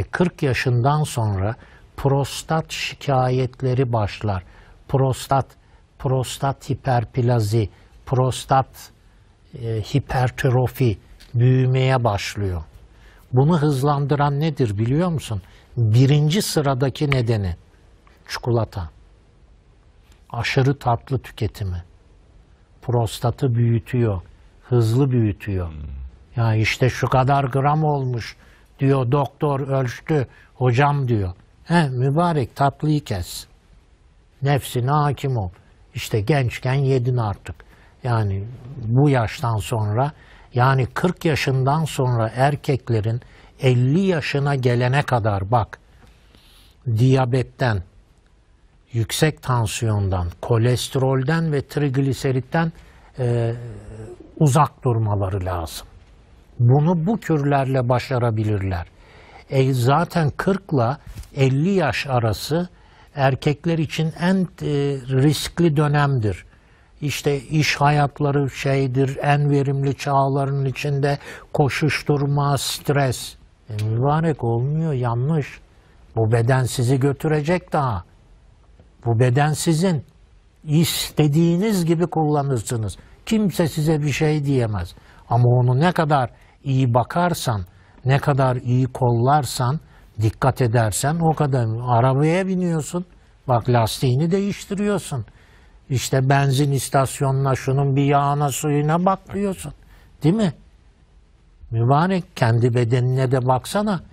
E 40 yaşından sonra prostat şikayetleri başlar. Prostat, prostat hiperplazi, prostat e, hipertrofi büyümeye başlıyor. Bunu hızlandıran nedir biliyor musun? Birinci sıradaki nedeni çikolata. Aşırı tatlı tüketimi. Prostatı büyütüyor. Hızlı büyütüyor. Hmm. Ya işte şu kadar gram olmuş diyor doktor ölçtü hocam diyor. He, mübarek tatlıyı kes. Nefsine hakim ol. İşte gençken yedin artık. Yani bu yaştan sonra yani 40 yaşından sonra erkeklerin 50 yaşına gelene kadar bak diyabetten, yüksek tansiyondan, kolesterolden ve trigliseritten e, uzak durmaları lazım. Bunu bu kürlerle başarabilirler. E zaten 40 ile 50 yaş arası erkekler için en e, riskli dönemdir. İşte iş hayatları şeydir, en verimli çağların içinde koşuşturma, stres. E, mübarek olmuyor, yanlış. Bu beden sizi götürecek daha. Bu beden sizin. İstediğiniz gibi kullanırsınız. Kimse size bir şey diyemez. Ama onu ne kadar iyi bakarsan, ne kadar iyi kollarsan, dikkat edersen o kadar. Arabaya biniyorsun, bak lastiğini değiştiriyorsun. İşte benzin istasyonuna, şunun bir yağına, suyuna bak diyorsun. Değil mi? Mübarek kendi bedenine de baksana.